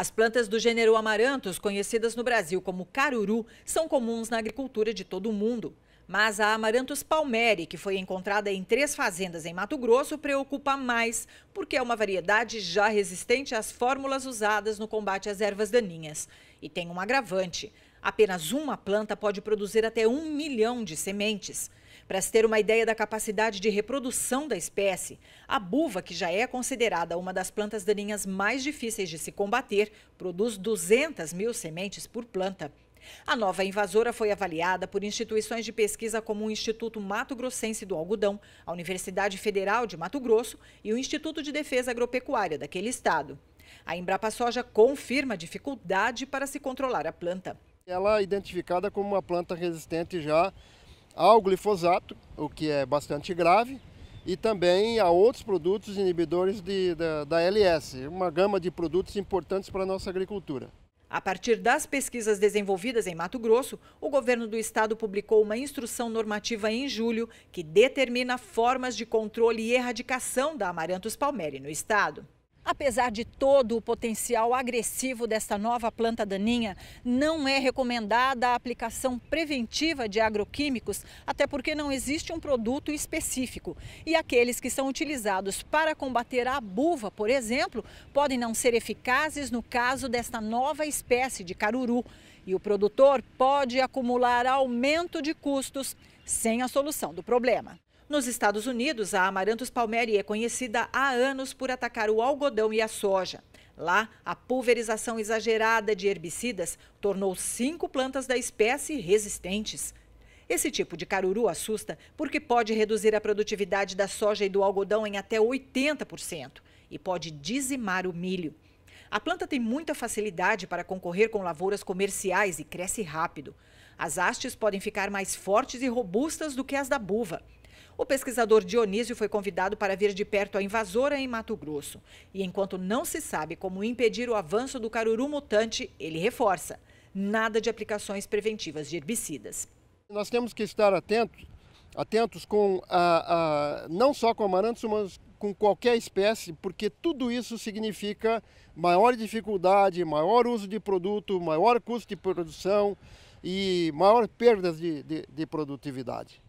As plantas do gênero amarantos, conhecidas no Brasil como caruru, são comuns na agricultura de todo o mundo. Mas a Amaranthus palmeri, que foi encontrada em três fazendas em Mato Grosso, preocupa mais, porque é uma variedade já resistente às fórmulas usadas no combate às ervas daninhas. E tem um agravante: apenas uma planta pode produzir até um milhão de sementes. Para se ter uma ideia da capacidade de reprodução da espécie, a buva, que já é considerada uma das plantas daninhas mais difíceis de se combater, produz 200 mil sementes por planta. A nova invasora foi avaliada por instituições de pesquisa como o Instituto Mato Grossense do Algodão, a Universidade Federal de Mato Grosso e o Instituto de Defesa Agropecuária daquele estado. A Embrapa Soja confirma a dificuldade para se controlar a planta. Ela é identificada como uma planta resistente já ao glifosato, o que é bastante grave, e também a outros produtos inibidores de, da, da LS, uma gama de produtos importantes para a nossa agricultura. A partir das pesquisas desenvolvidas em Mato Grosso, o governo do estado publicou uma instrução normativa em julho que determina formas de controle e erradicação da Amaranthus palmeri no estado. Apesar de todo o potencial agressivo desta nova planta daninha, não é recomendada a aplicação preventiva de agroquímicos, até porque não existe um produto específico. E aqueles que são utilizados para combater a buva, por exemplo, podem não ser eficazes no caso desta nova espécie de caruru. E o produtor pode acumular aumento de custos sem a solução do problema. Nos Estados Unidos, a Amaranthus palmeri é conhecida há anos por atacar o algodão e a soja. Lá, a pulverização exagerada de herbicidas tornou cinco plantas da espécie resistentes. Esse tipo de caruru assusta porque pode reduzir a produtividade da soja e do algodão em até 80% e pode dizimar o milho. A planta tem muita facilidade para concorrer com lavouras comerciais e cresce rápido. As hastes podem ficar mais fortes e robustas do que as da buva. O pesquisador Dionísio foi convidado para vir de perto a invasora em Mato Grosso. E enquanto não se sabe como impedir o avanço do caruru mutante, ele reforça: nada de aplicações preventivas de herbicidas. Nós temos que estar atentos, atentos com a, a não só com amarantos, mas com qualquer espécie, porque tudo isso significa maior dificuldade, maior uso de produto, maior custo de produção e maior perdas de, de, de produtividade.